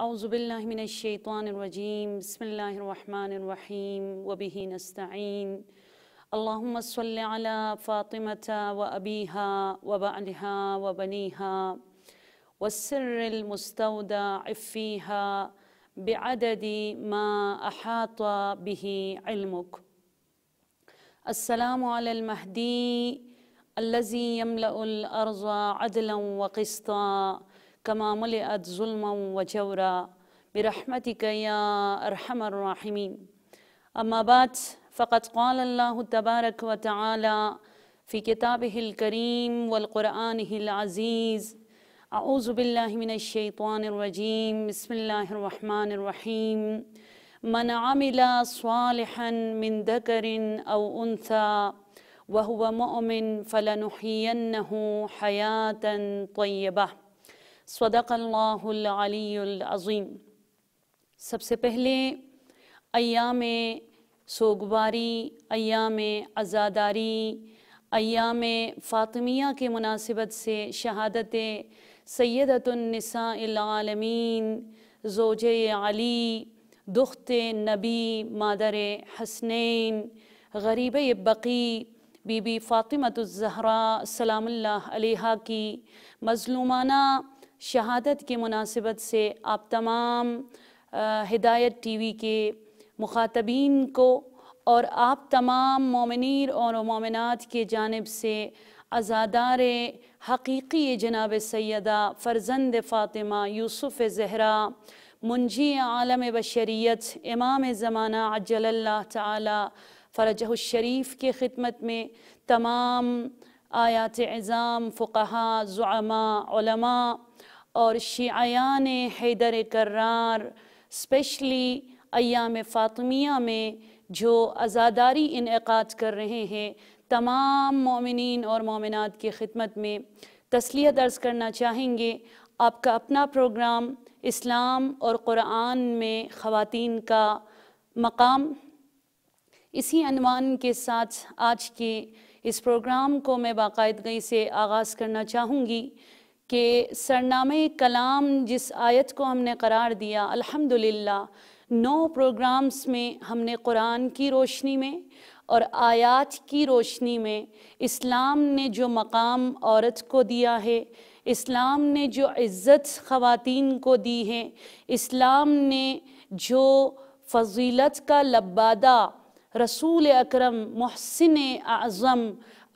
أعوذ بالله من الشيطان الرجيم بسم الله الرحمن الرحيم وبه نستعين اللهم صل على فاطمة وأبيها وبعلها وبنيها والسر المستودع فيها بعدد ما أحاط به علمك السلام على المهدي الذي يملأ الأرض عدلا وقسطا كما ملئت ظلما وجورا برحمتك يا أرحم الراحمين أما بعد فقد قال الله تبارك وتعالى في كتابه الكريم والقرآنه العزيز أعوذ بالله من الشيطان الرجيم بسم الله الرحمن الرحيم من عمل صالحا من ذكر أو أنثى وهو مؤمن فلنحيينه حياة طيبة صدق اللہ العلی العظیم سب سے پہلے ایام سوگواری ایام ازاداری ایام فاطمیہ کے مناسبت سے شہادت سیدت النساء العالمین زوج علی دخت نبی مادر حسنین غریب بقی بی بی فاطمت الزہرا سلام اللہ علیہ کی مظلومانہ شہادت کے مناسبت سے آپ تمام ہدایت ٹی وی کے مخاطبین کو اور آپ تمام مومنیر اور مومنات کے جانب سے ازادار حقیقی جناب سیدہ فرزند فاطمہ یوسف زہرا منجی عالم بشریت امام زمانہ عجل اللہ تعالی فرجہ الشریف کے خدمت میں تمام آیات عظام فقہا زعماء علماء اور شیعیان حیدر کرار اسپیشلی ایام فاطمیہ میں جو ازاداری انعقاد کر رہے ہیں تمام مومنین اور مومنات کے خدمت میں تسلیح درج کرنا چاہیں گے آپ کا اپنا پروگرام اسلام اور قرآن میں خواتین کا مقام اسی عنوان کے ساتھ آج کے اس پروگرام کو میں باقاعدگی سے آغاز کرنا چاہوں گی کہ سرنامہ کلام جس آیت کو ہم نے قرار دیا الحمدللہ نو پروگرامز میں ہم نے قرآن کی روشنی میں اور آیات کی روشنی میں اسلام نے جو مقام عورت کو دیا ہے اسلام نے جو عزت خواتین کو دی ہے اسلام نے جو فضیلت کا لبادہ رسول اکرم محسن اعظم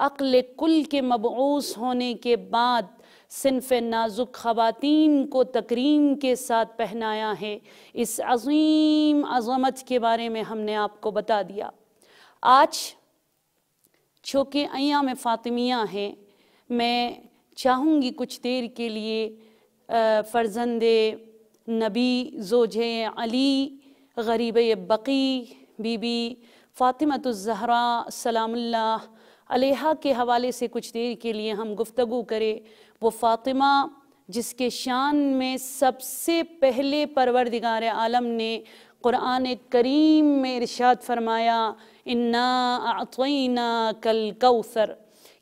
عقل کل کے مبعوث ہونے کے بعد صنف نازک خواتین کو تکریم کے ساتھ پہنایا ہے اس عظیم عظمت کے بارے میں ہم نے آپ کو بتا دیا آج چونکہ ایام میں فاطمیہ ہیں میں چاہوں گی کچھ دیر کے لیے فرزند نبی زوج علی غریب بقی بی بی فاطمہ الزہرا سلام اللہ علیہ کے حوالے سے کچھ دیر کے لیے ہم گفتگو کرے وہ فاطمہ جس کے شان میں سب سے پہلے پروردگار عالم نے قرآن کریم میں ارشاد فرمایا اِنَّا اَعْطَيْنَا کلکوسر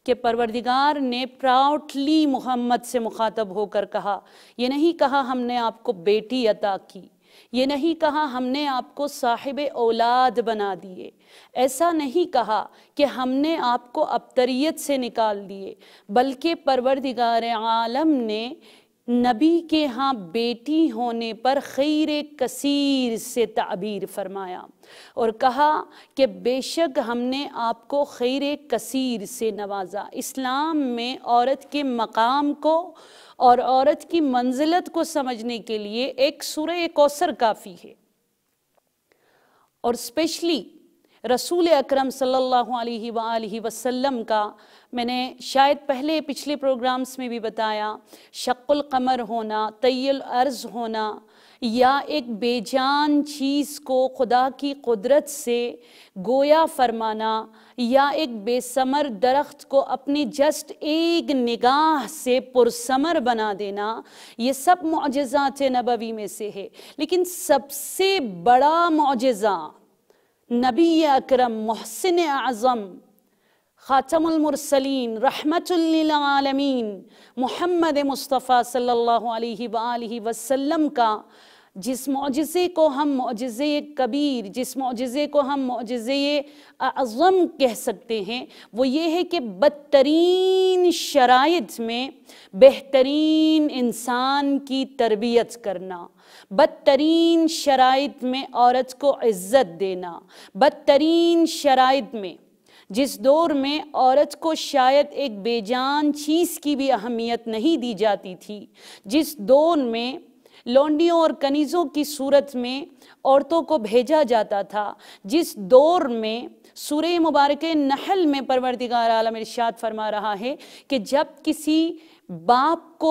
کہ پروردگار نے پراؤٹلی محمد سے مخاطب ہو کر کہا یہ نہیں کہا ہم نے آپ کو بیٹی عطا کی یہ نہیں کہا ہم نے آپ کو صاحب اولاد بنا دیئے ایسا نہیں کہا کہ ہم نے آپ کو ابتریت سے نکال دیئے بلکہ پروردگار عالم نے نبی کے ہاں بیٹی ہونے پر خیر کثیر سے تعبیر فرمایا اور کہا کہ بے شک ہم نے آپ کو خیر کثیر سے نوازا اسلام میں عورت کے مقام کو اور عورت کی منزلت کو سمجھنے کے لیے ایک سورہ کوثر کافی ہے اور اسپیشلی رسول اکرم صلی اللہ علیہ وآلہ وسلم کا میں نے شاید پہلے پچھلے پروگرامز میں بھی بتایا شق القمر ہونا طی العرض ہونا یا ایک بے جان چیز کو خدا کی قدرت سے گویا فرمانا یا ایک بے ثمر درخت کو اپنی جسٹ ایک نگاہ سے پرسمر بنا دینا یہ سب معجزات نبوی میں سے ہے لیکن سب سے بڑا معجزہ نبي أكرم محسن أعظم خاتم المرسلين رحمة للعالمين محمد مصطفى صلى الله عليه وآله وسلم کا جس معجزے کو ہم معجزے کبیر جس معجزے کو ہم معجزے اعظم کہہ سکتے ہیں وہ یہ ہے کہ بدترین شرائط میں بہترین انسان کی تربیت کرنا بدترین شرائط میں عورت کو عزت دینا بدترین شرائط میں جس دور میں عورت کو شاید ایک بے جان چیز کی بھی اہمیت نہیں دی جاتی تھی جس دور میں لونڈیوں اور کنیزوں کی صورت میں عورتوں کو بھیجا جاتا تھا جس دور میں سورہ مبارک نحل میں پروردگار عالم ارشاد فرما رہا ہے کہ جب کسی باپ کو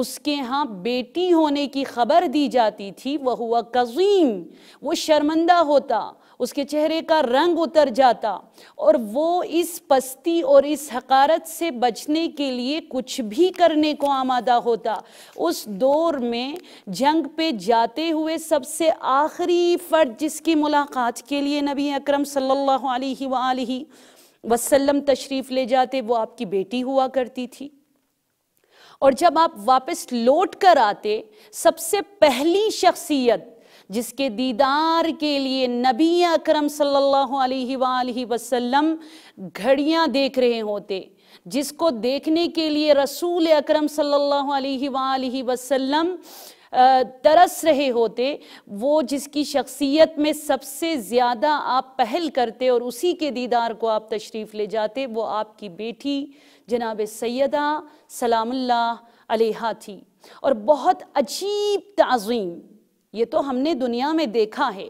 اس کے ہاں بیٹی ہونے کی خبر دی جاتی تھی وہ ہوا قزیم وہ شرمندہ ہوتا اس کے چہرے کا رنگ اتر جاتا اور وہ اس پستی اور اس حقارت سے بچنے کے لیے کچھ بھی کرنے کو آمادہ ہوتا اس دور میں جنگ پہ جاتے ہوئے سب سے آخری فرد جس کی ملاقات کے لیے نبی اکرم صلی اللہ علیہ وآلہ وسلم تشریف لے جاتے وہ آپ کی بیٹی ہوا کرتی تھی اور جب آپ واپس لوٹ کر آتے سب سے پہلی شخصیت جس کے دیدار کے لیے نبی اکرم صلی اللہ علیہ وآلہ وسلم گھڑیاں دیکھ رہے ہوتے جس کو دیکھنے کے لیے رسول اکرم صلی اللہ علیہ وآلہ وسلم ترس رہے ہوتے وہ جس کی شخصیت میں سب سے زیادہ آپ پہل کرتے اور اسی کے دیدار کو آپ تشریف لے جاتے وہ آپ کی بیٹی جناب سیدہ سلام اللہ علیہ تھی اور بہت عجیب تعظیم یہ تو ہم نے دنیا میں دیکھا ہے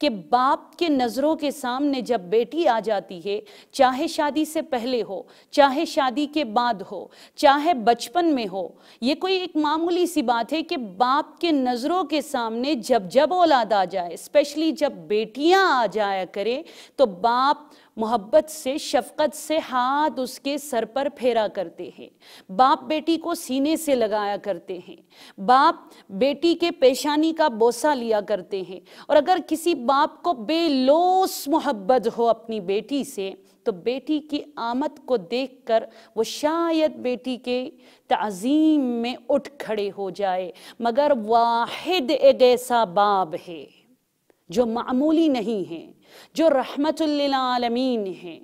کہ باپ کے نظروں کے سامنے جب بیٹی آ جاتی ہے چاہے شادی سے پہلے ہو چاہے شادی کے بعد ہو چاہے بچپن میں ہو یہ کوئی ایک معمولی سی بات ہے کہ باپ کے نظروں کے سامنے جب جب اولاد آ جائے اسپیشلی جب بیٹیاں آ جایا کرے تو باپ محبت سے شفقت سے ہاتھ اس کے سر پر پھیرا کرتے ہیں باپ بیٹی کو سینے سے لگایا کرتے ہیں باپ بیٹی کے پیشانی کا بوسہ لیا کرتے ہیں اور اگر کسی باپ کو بے لوس محبت ہو اپنی بیٹی سے تو بیٹی کی آمد کو دیکھ کر وہ شاید بیٹی کے تعظیم میں اٹھ کھڑے ہو جائے مگر واحد ایک ایسا باب ہے جو معمولی نہیں ہے جو رحمت للعالمین ہے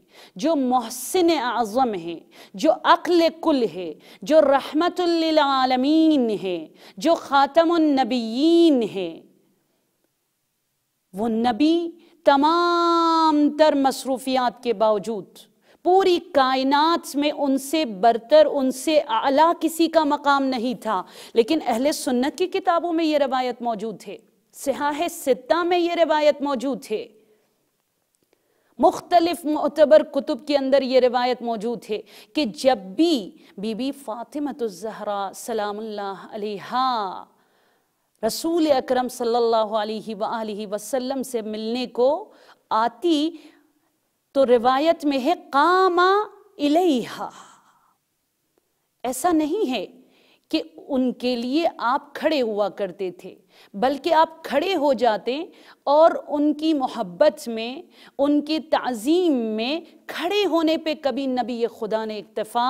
جو محسن اعظم ہے جو عقل کل ہے جو رحمت للعالمین ہے جو خاتم النبیین ہے وہ نبی تمام تر مصروفیات کے باوجود پوری کائنات میں ان سے برتر ان سے اعلیٰ کسی کا مقام نہیں تھا لیکن اہل سنت کی کتابوں میں یہ روایت موجود ہے سیاح ستہ میں یہ روایت موجود ہے مختلف معتبر کتب کے اندر یہ روایت موجود ہے کہ جب بھی بی بی فاطمت الزہرہ سلام اللہ علیہ رسول اکرم صلی اللہ علیہ وآلہ وسلم سے ملنے کو آتی تو روایت میں ہے قاما کام ایسا نہیں ہے کہ ان کے لیے آپ کھڑے ہوا کرتے تھے بلکہ آپ کھڑے ہو جاتے اور ان کی محبت میں ان کی تعظیم میں کھڑے ہونے پہ کبھی نبی خدا نے اکتفا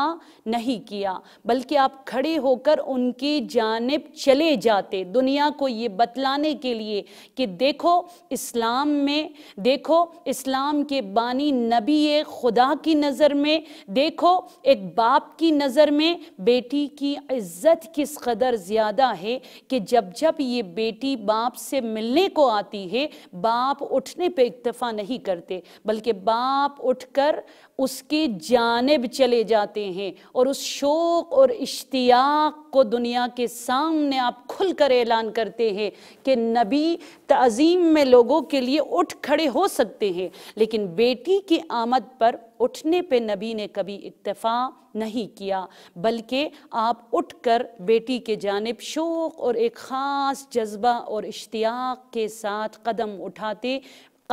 نہیں کیا بلکہ آپ کھڑے ہو کر ان کی جانب چلے جاتے دنیا کو یہ بتلانے کے لیے کہ دیکھو اسلام میں دیکھو اسلام کے بانی نبی خدا کی نظر میں دیکھو ایک باپ کی نظر میں بیٹی کی عزت کس قدر زیادہ ہے کہ جب جب یہ بیٹی باپ سے ملنے کو آتی ہے باپ اٹھنے پہ اکتفا نہیں کرتے بلکہ باپ اٹھ کر کر اس کی جانب چلے جاتے ہیں اور اس شوق اور اشتیاق کو دنیا کے سامنے آپ کھل کر اعلان کرتے ہیں کہ نبی تعظیم میں لوگوں کے لیے اٹھ کھڑے ہو سکتے ہیں لیکن بیٹی کی آمد پر اٹھنے پہ نبی نے کبھی اکتفا نہیں کیا بلکہ آپ اٹھ کر بیٹی کے جانب شوق اور ایک خاص جذبہ اور اشتیاق کے ساتھ قدم اٹھاتے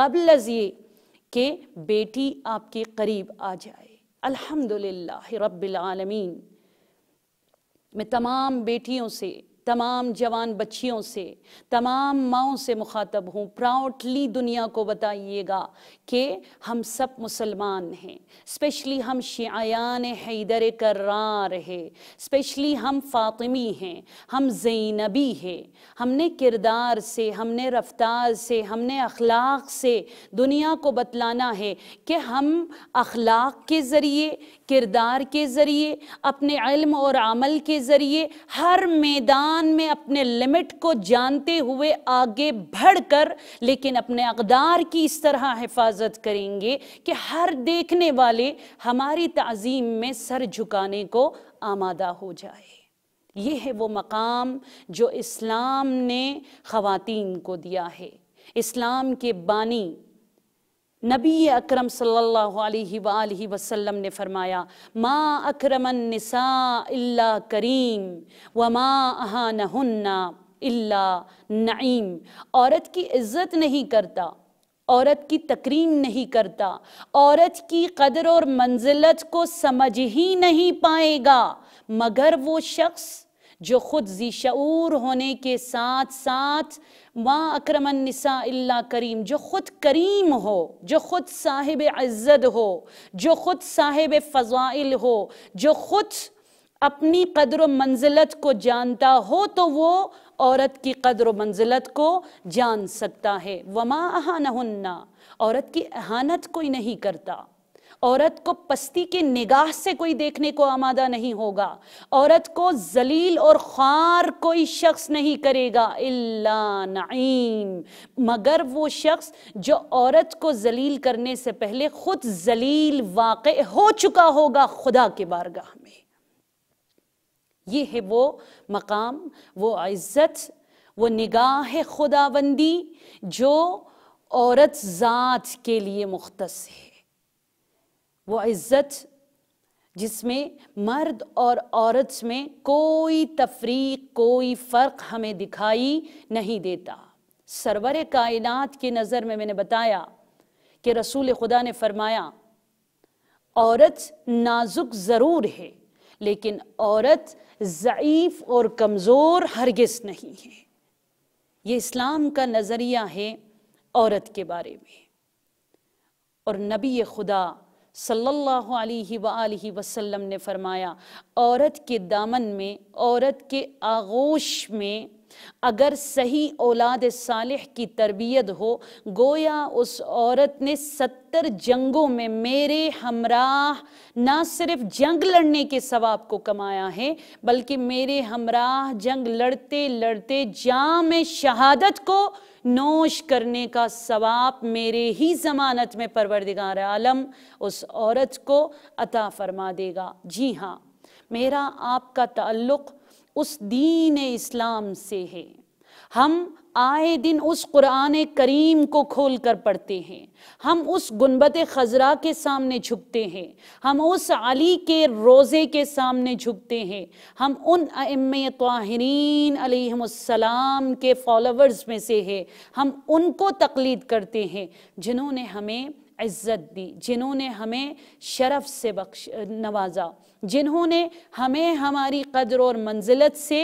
قبل از یہ کہ بیٹی آپ کے قریب آ جائے الحمدللہ رب العالمین میں تمام بیٹیوں سے تمام جوان بچیوں سے تمام ماؤں سے مخاطب ہوں پراؤڈلی دنیا کو بتائیے گا کہ ہم سب مسلمان ہیں اسپیشلی ہم شعیان حیدر کرار رار ہے اسپیشلی ہم فاطمی ہیں ہم زینبی ہیں ہم نے کردار سے ہم نے رفتار سے ہم نے اخلاق سے دنیا کو بتلانا ہے کہ ہم اخلاق کے ذریعے کردار کے ذریعے اپنے علم اور عمل کے ذریعے ہر میدان میں اپنے لمٹ کو جانتے ہوئے آگے بڑھ کر لیکن اپنے اقدار کی اس طرح حفاظت کریں گے کہ ہر دیکھنے والے ہماری تعظیم میں سر جھکانے کو آمادہ ہو جائے یہ ہے وہ مقام جو اسلام نے خواتین کو دیا ہے اسلام کے بانی نبی اکرم صلی اللہ علیہ وآلہ وسلم نے فرمایا ما اکرم النساء اللہ کریم وما اہانہن الا اللہ نعیم عورت کی عزت نہیں کرتا عورت کی تکریم نہیں کرتا عورت کی قدر اور منزلت کو سمجھ ہی نہیں پائے گا مگر وہ شخص جو خود شعور ہونے کے ساتھ ساتھ ما اکرم النساء اللہ کریم جو خود کریم ہو جو خود صاحب عزد ہو جو خود صاحب فضائل ہو جو خود اپنی قدر و منزلت کو جانتا ہو تو وہ عورت کی قدر و منزلت کو جان سکتا ہے وما اہنہ عورت کی اہانت کوئی نہیں کرتا عورت کو پستی کے نگاہ سے کوئی دیکھنے کو آمادہ نہیں ہوگا عورت کو ذلیل اور خوار کوئی شخص نہیں کرے گا اللہ نعیم مگر وہ شخص جو عورت کو ذلیل کرنے سے پہلے خود ذلیل واقع ہو چکا ہوگا خدا کے بارگاہ میں یہ ہے وہ مقام وہ عزت وہ نگاہ خداوندی جو عورت ذات کے لیے مختص ہے وہ عزت جس میں مرد اور عورت میں کوئی تفریق کوئی فرق ہمیں دکھائی نہیں دیتا سرور کائنات کی نظر میں میں نے بتایا کہ رسول خدا نے فرمایا عورت نازک ضرور ہے لیکن عورت ضعیف اور کمزور ہرگس نہیں ہے یہ اسلام کا نظریہ ہے عورت کے بارے میں اور نبی خدا صلی اللہ علیہ وآلہ وسلم نے فرمایا عورت کے دامن میں عورت کے آغوش میں اگر صحیح اولاد صالح کی تربیت ہو گویا اس عورت نے ستر جنگوں میں میرے ہمراہ نہ صرف جنگ لڑنے کے ثواب کو کمایا ہے بلکہ میرے ہمراہ جنگ لڑتے لڑتے جام شہادت کو نوش کرنے کا ثواب میرے ہی ضمانت میں پروردگار عالم اس عورت کو عطا فرما دے گا جی ہاں میرا آپ کا تعلق اس دین اسلام سے ہے ہم آئے دن اس قرآن کریم کو کھول کر پڑھتے ہیں ہم اس گنبت خزرہ کے سامنے جھکتے ہیں ہم اس علی کے روزے کے سامنے جھکتے ہیں ہم ان طاہرین علیہ السلام کے فالورز میں سے ہیں ہم ان کو تقلید کرتے ہیں جنہوں نے ہمیں عزت دی جنہوں نے ہمیں شرف سے بخش نوازا جنہوں نے ہمیں ہماری قدر اور منزلت سے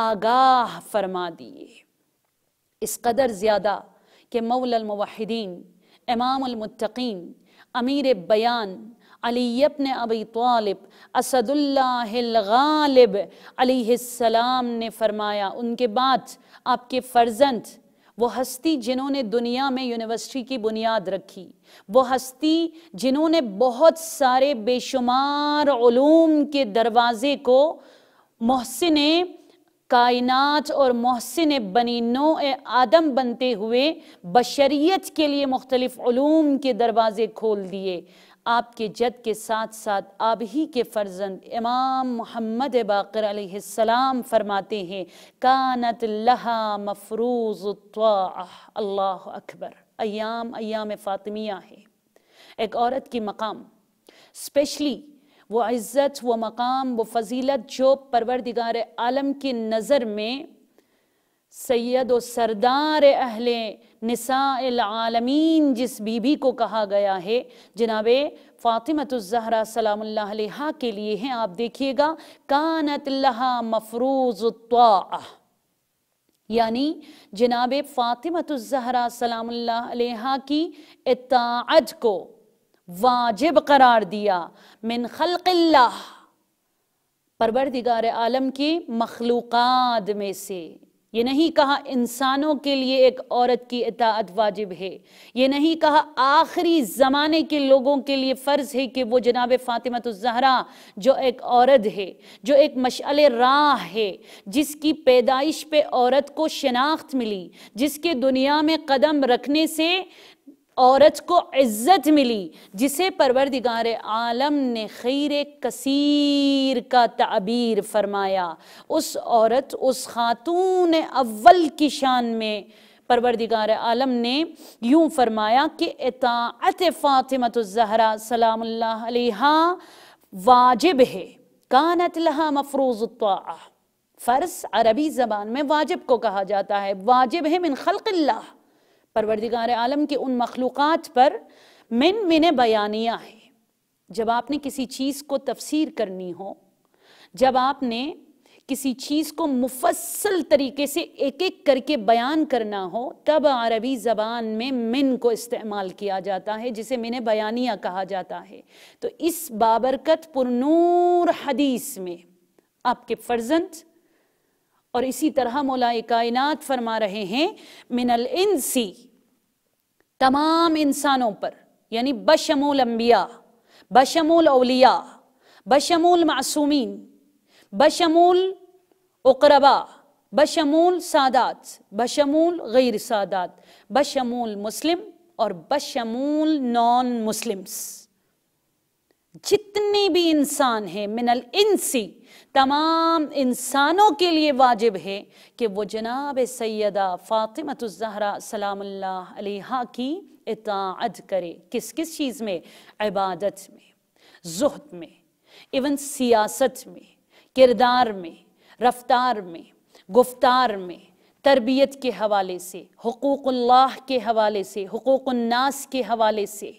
آگاہ فرما دیے اس قدر زیادہ کہ مول الموحدین امام المتقین امیر بیان علی ابی طالب اسد اللہ الغالب علیہ السلام نے فرمایا ان کے بعد آپ کے فرزند وہ ہستی جنہوں نے دنیا میں یونیورسٹی کی بنیاد رکھی وہ ہستی جنہوں نے بہت سارے بے شمار علوم کے دروازے کو محسن کائنات اور محسن بنی نوع آدم بنتے ہوئے بشریت کے لیے مختلف علوم کے دروازے کھول دیے آپ کے جد کے ساتھ ساتھ آپ ہی کے فرزند امام محمد باقر علیہ السلام فرماتے ہیں کانت لہا مفروض مفروز اللہ اکبر ایام ایام فاطمیہ ہے ایک عورت کی مقام اسپیشلی وہ عزت وہ مقام وہ فضیلت جو پروردگار عالم کی نظر میں سید و سردار اہل نساء العالمین جس بی بی کو کہا گیا ہے جناب فاطمۃ الزہرا سلام اللہ علیہ کے لیے ہیں آپ دیکھیے گا کانت اللہ مفروز یعنی جناب فاطمۃ الزہرا سلام اللہ علیہ کی اطاعت کو واجب قرار دیا من خلق اللہ پروردگار عالم کی مخلوقات میں سے یہ نہیں کہا انسانوں کے لیے ایک عورت کی اطاعت واجب ہے یہ نہیں کہا آخری زمانے کے لوگوں کے لیے فرض ہے کہ وہ جناب فاطمہ الزہرہ جو ایک عورت ہے جو ایک مشعل راہ ہے جس کی پیدائش پہ عورت کو شناخت ملی جس کے دنیا میں قدم رکھنے سے عورت کو عزت ملی جسے پروردگار عالم نے خیر کثیر کا تعبیر فرمایا اس عورت اس خاتون اول کی شان میں پروردگار عالم نے یوں فرمایا کہ اطاعت الزہرا سلام اللہ علیہ واجب ہے کانت لہا مفروض الطاعہ فرض عربی زبان میں واجب کو کہا جاتا ہے واجب ہے من خلق اللہ پروردگار عالم کے ان مخلوقات پر من من بیانیہ جب آپ نے کسی چیز کو تفسیر کرنی ہو جب آپ نے کسی چیز کو مفصل طریقے سے ایک ایک کر کے بیان کرنا ہو تب عربی زبان میں من کو استعمال کیا جاتا ہے جسے من بیانیہ کہا جاتا ہے تو اس بابرکت پر نور حدیث میں آپ کے فرزند اور اسی طرح مولا کائنات فرما رہے ہیں من الانسی تمام انسانوں پر یعنی بشمول انبیاء بشمول اولیاء بشمول معصومین بشمول اقربا بشمول سادات بشمول غیر سادات بشمول مسلم اور بشمول نان مسلمس جتنے بھی انسان ہیں من الانسی تمام انسانوں کے لیے واجب ہے کہ وہ جناب سیدہ فاطمۃ الزہرا سلام اللہ علیہ کی اطاعت کرے کس کس چیز میں عبادت میں زہد میں ایون سیاست میں کردار میں رفتار میں گفتار میں تربیت کے حوالے سے حقوق اللہ کے حوالے سے حقوق الناس کے حوالے سے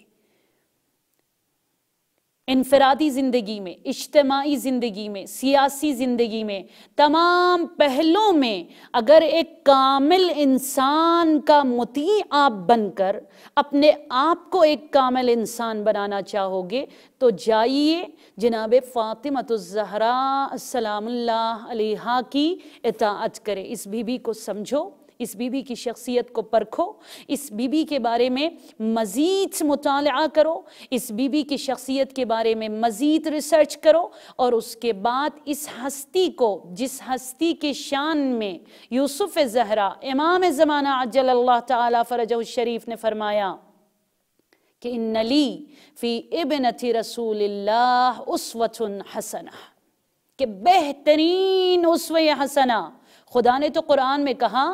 انفرادی زندگی میں اجتماعی زندگی میں سیاسی زندگی میں تمام پہلوں میں اگر ایک کامل انسان کا متی آپ بن کر اپنے آپ کو ایک کامل انسان بنانا چاہو گے تو جائیے جناب فاطمۃ الزہرا السلام اللہ علیہ کی اطاعت کرے اس بی بی کو سمجھو اس بی بی کی شخصیت کو پرکھو اس بی بی کے بارے میں مزید مطالعہ کرو اس بی بی کی شخصیت کے بارے میں مزید ریسرچ کرو اور اس کے بعد اس ہستی کو جس ہستی کے شان میں یوسف زہرا امام زمانہ عجل اللہ تعالی فرج الشریف نے فرمایا کہ ان لی فی ابنت رسول اللہ حسنہ کہ بہترین اسوہ حسنہ خدا نے تو قرآن میں کہا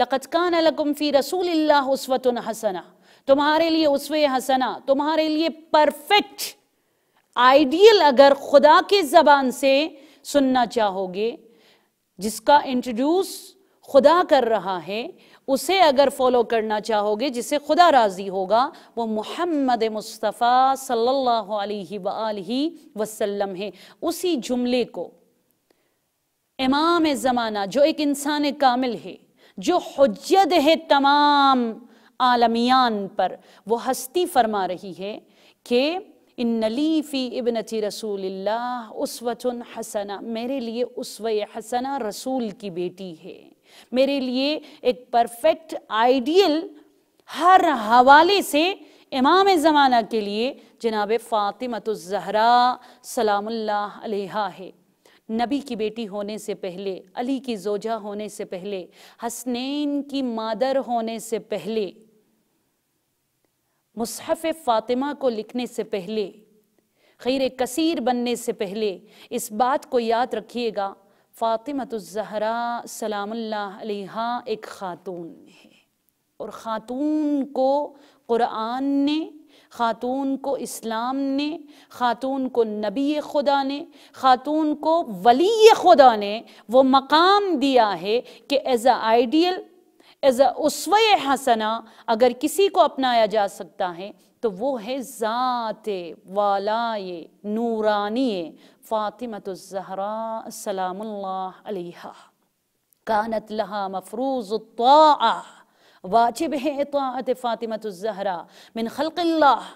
لقت کان لکم فی رسول اللہ اسوت الحسنا تمہارے لیے اسو حسنا تمہارے لیے پرفیکٹ آئیڈیل اگر خدا کے زبان سے سننا چاہو گے جس کا انٹروڈیوس خدا کر رہا ہے اسے اگر فالو کرنا چاہو گے جسے خدا راضی ہوگا وہ محمد مصطفیٰ صلی اللہ علیہ وآلہ وسلم ہے اسی جملے کو امام زمانہ جو ایک انسان کامل ہے جو حجد ہے تمام عالمیان پر وہ ہستی فرما رہی ہے کہ ان نلیفی ابن رسول اللہ اسوت الحسن میرے لیے اسوہ حسنا رسول کی بیٹی ہے میرے لیے ایک پرفیکٹ آئیڈیل ہر حوالے سے امام زمانہ کے لیے جناب فاطمت الزہرا سلام اللہ علیہ ہے نبی کی بیٹی ہونے سے پہلے علی کی زوجہ ہونے سے پہلے حسنین کی مادر ہونے سے پہلے مصحف فاطمہ کو لکھنے سے پہلے خیر کثیر بننے سے پہلے اس بات کو یاد رکھیے گا فاطمہ الزہرا سلام اللہ علیہ ایک خاتون ہے اور خاتون کو قرآن نے خاتون کو اسلام نے خاتون کو نبی خدا نے خاتون کو ولی خدا نے وہ مقام دیا ہے کہ ایز اے آئیڈیل ایز اے حسنہ اگر کسی کو اپنایا جا سکتا ہے تو وہ ہے ذات والائے نورانی فاطمت زہرا السلام اللہ علیہ کانت لہا مفروض الطاعہ واجب ہے اطاعت فاطمت الزہرا من خلق اللہ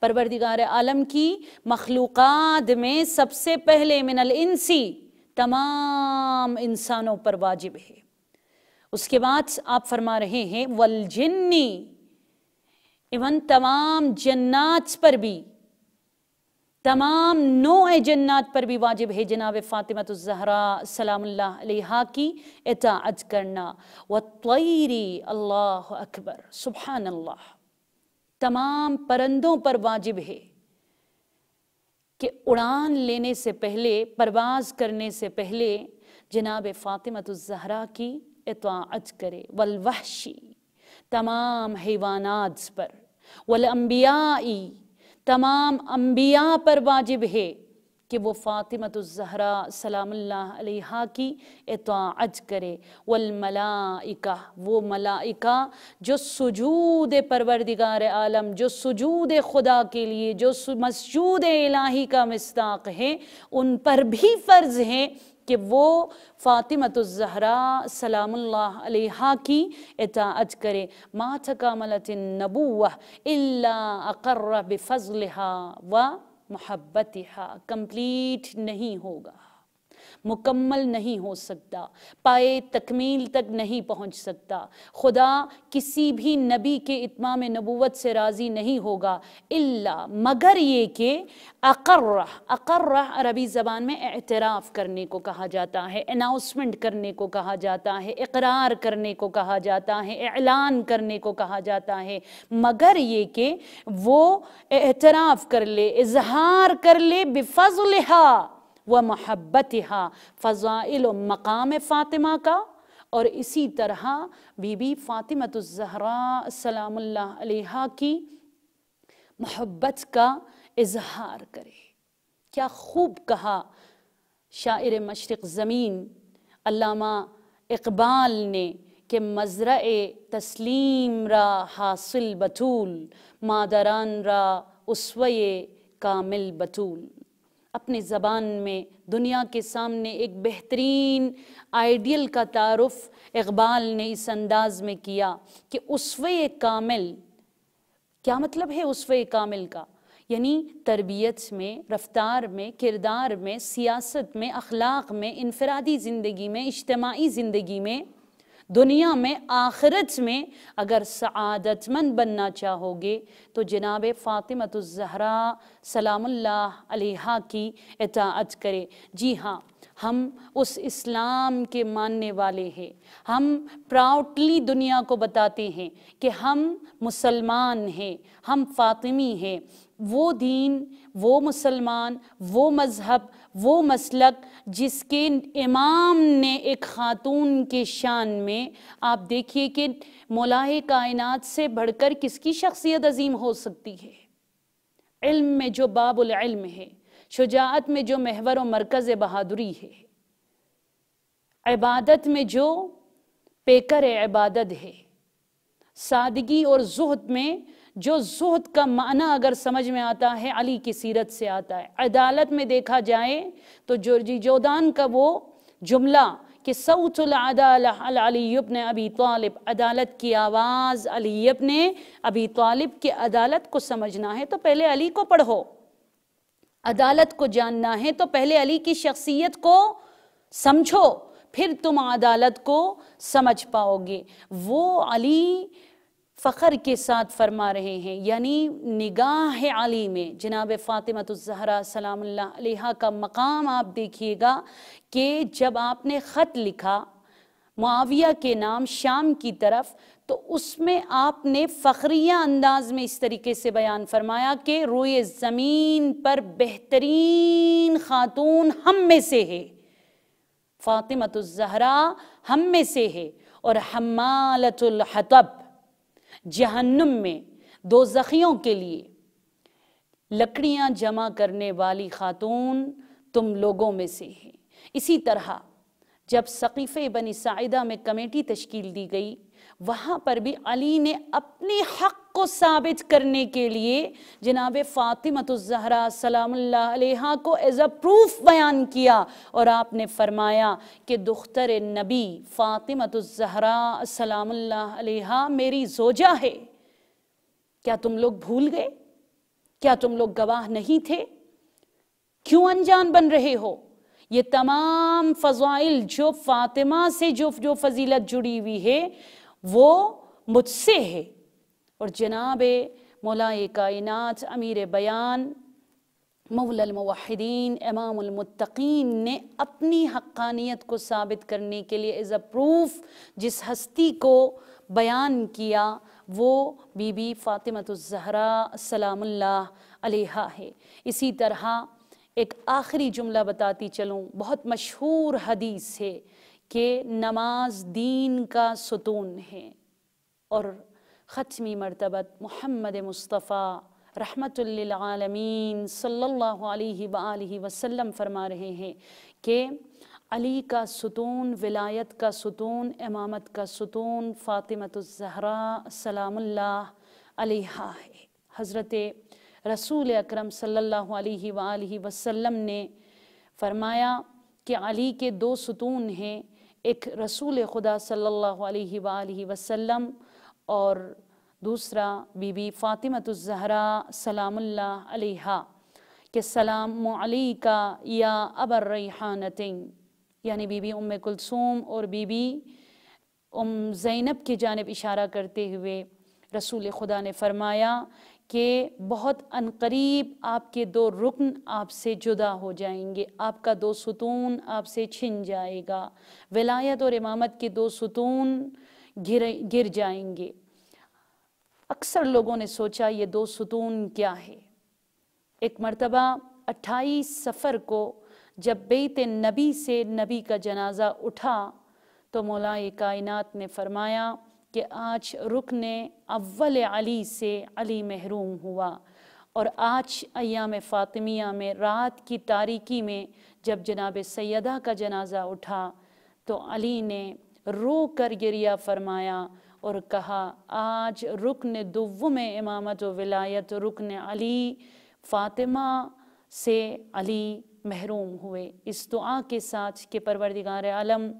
پروردگار عالم کی مخلوقات میں سب سے پہلے من الانسی تمام انسانوں پر واجب ہے اس کے بعد آپ فرما رہے ہیں والجنی ایون تمام جنات پر بھی تمام نو جنات پر بھی واجب ہے جناب فاطمہ الزہرا سلام اللہ علیہ کی اطاعت کرنا اللہ اکبر سبحان اللہ تمام پرندوں پر واجب ہے کہ اڑان لینے سے پہلے پرواز کرنے سے پہلے جناب فاطمہ الزہرا کی اطاعت کرے والوحشی تمام حیوانات پر والانبیائی تمام انبیاء پر واجب ہے کہ وہ فاطمۃ الزہرہ سلام اللہ علیہ کی اطاعت کرے والملائکہ وہ ملائکہ جو سجود پروردگار عالم جو سجود خدا کے لیے جو مسجود الہی کا مستاق ہے ان پر بھی فرض ہے کہ وہ فاطمۃ الزہرا سلام اللہ علیہ کی اطاعت کرے ما تکاملت النبوہ الا اقر بفضلها و محبتها کمپلیٹ نہیں ہوگا مکمل نہیں ہو سکتا پائے تکمیل تک نہیں پہنچ سکتا خدا کسی بھی نبی کے اتمام نبوت سے راضی نہیں ہوگا الا مگر یہ کہ اقرح اقرح اقرہ عربی زبان میں اعتراف کرنے کو کہا جاتا ہے اناؤسمنٹ کرنے کو کہا جاتا ہے اقرار کرنے کو کہا جاتا ہے اعلان کرنے کو کہا جاتا ہے مگر یہ کہ وہ اعتراف کر لے اظہار کر لے بفضلہا و محبت فضائل و مقام فاطمہ کا اور اسی طرح بی بی فاطمہ الزہرا السلام اللہ علیہ کی محبت کا اظہار کرے کیا خوب کہا شاعر مشرق زمین علامہ اقبال نے کہ مزرع تسلیم را حاصل بطول مادران را اسوئے کامل بطول اپنی زبان میں دنیا کے سامنے ایک بہترین آئیڈیل کا تعارف اقبال نے اس انداز میں کیا کہ اسوے کامل کیا مطلب ہے اسوے کامل کا یعنی تربیت میں رفتار میں کردار میں سیاست میں اخلاق میں انفرادی زندگی میں اجتماعی زندگی میں دنیا میں آخرت میں اگر سعادت مند بننا چاہو گے تو جناب فاطمت الزہرا سلام اللہ علیہ کی اطاعت کرے جی ہاں ہم اس اس اسلام کے ماننے والے ہیں ہم پراؤڈلی دنیا کو بتاتے ہیں کہ ہم مسلمان ہیں ہم فاطمی ہیں وہ دین وہ مسلمان وہ مذہب وہ مسلک جس کے امام نے ایک خاتون کے شان میں آپ دیکھیے کہ مولاہ کائنات سے بڑھ کر کس کی شخصیت عظیم ہو سکتی ہے علم میں جو باب العلم ہے شجاعت میں جو محور و مرکز بہادری ہے عبادت میں جو پیکر عبادت ہے سادگی اور زہد میں جو زہد کا معنی اگر سمجھ میں آتا ہے علی کی سیرت سے آتا ہے عدالت میں دیکھا جائے تو کا وہ جملہ کہ ابن ابی طالب عدالت کی آواز علی ابن ابی طالب کے عدالت کو سمجھنا ہے تو پہلے علی کو پڑھو عدالت کو جاننا ہے تو پہلے علی کی شخصیت کو سمجھو پھر تم عدالت کو سمجھ پاؤ گے وہ علی فخر کے ساتھ فرما رہے ہیں یعنی نگاہ علی میں جناب فاطمۃ الزہرا سلام اللہ علیہ کا مقام آپ دیکھیے گا کہ جب آپ نے خط لکھا معاویہ کے نام شام کی طرف تو اس میں آپ نے فخریہ انداز میں اس طریقے سے بیان فرمایا کہ روئے زمین پر بہترین خاتون ہم میں سے ہے فاطمت الزہرا ہم میں سے ہے اور حمالت الحطب جہنم میں دو زخیوں کے لیے لکڑیاں جمع کرنے والی خاتون تم لوگوں میں سے ہیں اسی طرح جب سقیفہ بنی سعیدہ میں کمیٹی تشکیل دی گئی وہاں پر بھی علی نے اپنے حق کو ثابت کرنے کے لیے جناب سلام اللہ علیہ کو ایز اے پروف بیان کیا اور آپ نے فرمایا کہ دختر نبی سلام اللہ علیہ میری زوجہ ہے کیا تم لوگ بھول گئے کیا تم لوگ گواہ نہیں تھے کیوں انجان بن رہے ہو یہ تمام فضائل جو فاطمہ سے جو فضیلت جڑی ہوئی ہے وہ مجھ سے ہے اور جناب مولا کائنات امیر بیان مولا الموحدین امام المتقین نے اپنی حقانیت کو ثابت کرنے کے لیے از اے پروف جس ہستی کو بیان کیا وہ بی بی فاطمۃ الزہرا سلام اللہ علیہ ہے اسی طرح ایک آخری جملہ بتاتی چلوں بہت مشہور حدیث ہے کہ نماز دین کا ستون ہے اور ختمی مرتبت محمد مصطفیٰ رحمت للعالمین صلی اللہ علیہ وآلہ وسلم فرما رہے ہیں کہ علی کا ستون ولایت کا ستون امامت کا ستون فاطمت الزہرہ سلام اللہ علیہ ہے حضرت رسول اکرم صلی اللہ علیہ وآلہ وسلم نے فرمایا کہ علی کے دو ستون ہیں ایک رسول خدا صلی اللہ علیہ وآلہ وسلم اور دوسرا بی بی فاطمۃ الزہرا سلام اللہ علیہ کہ سلام علیکہ یا ابر ریحانتیں یعنی بی بی ام کلثوم اور بی بی ام زینب کی جانب اشارہ کرتے ہوئے رسول خدا نے فرمایا کہ بہت عنقریب آپ کے دو رکن آپ سے جدا ہو جائیں گے آپ کا دو ستون آپ سے چھن جائے گا ولایت اور امامت کے دو ستون گر گر جائیں گے اکثر لوگوں نے سوچا یہ دو ستون کیا ہے ایک مرتبہ اٹھائیس سفر کو جب بیت نبی سے نبی کا جنازہ اٹھا تو مولا کائنات نے فرمایا کہ آج رکن اول علی سے علی محروم ہوا اور آج ایام فاطمیہ میں رات کی تاریکی میں جب جناب سیدہ کا جنازہ اٹھا تو علی نے رو کر گریہ فرمایا اور کہا آج رکن دو میں امامت و ولایت رکن علی فاطمہ سے علی محروم ہوئے اس دعا کے ساتھ کہ پروردگار عالم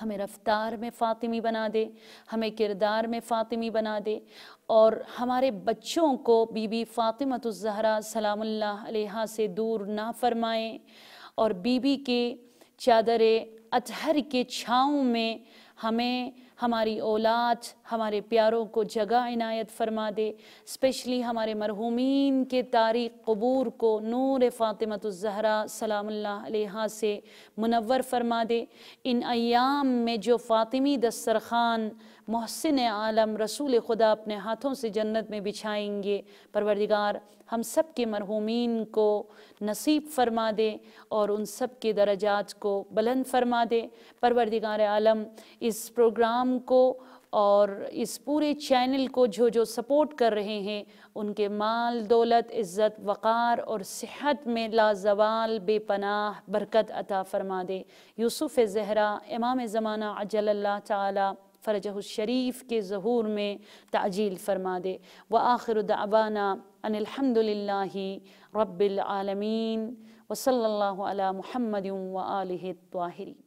ہمیں رفتار میں فاطمی بنا دے ہمیں کردار میں فاطمی بنا دے اور ہمارے بچوں کو بی بی فاطمت الزہرہ سلام اللہ علیہ سے دور نہ فرمائیں اور بی بی کے چادر اطہر کے چھاؤں میں ہمیں ہماری اولاد ہمارے پیاروں کو جگہ عنایت فرما دے اسپیشلی ہمارے مرحومین کے تاریخ قبور کو نور فاطمت الزہرہ سلام اللہ علیہ سے منور فرما دے ان ایام میں جو فاطمی دسترخوان محسن عالم رسول خدا اپنے ہاتھوں سے جنت میں بچھائیں گے پروردگار ہم سب کے مرحومین کو نصیب فرما دے اور ان سب کے درجات کو بلند فرما دے پروردگار عالم اس پروگرام کو اور اس پورے چینل کو جو جو سپورٹ کر رہے ہیں ان کے مال دولت عزت وقار اور صحت میں لازوال بے پناہ برکت عطا فرما دے یوسف زہرہ امام زمانہ عجل اللہ تعالی فرجہ الشریف کے ظہور میں تعجیل فرما دے وآخر دعوانا ان الحمد اللہ رب العالمین و اللہ علی محمد علیہ الطاہرین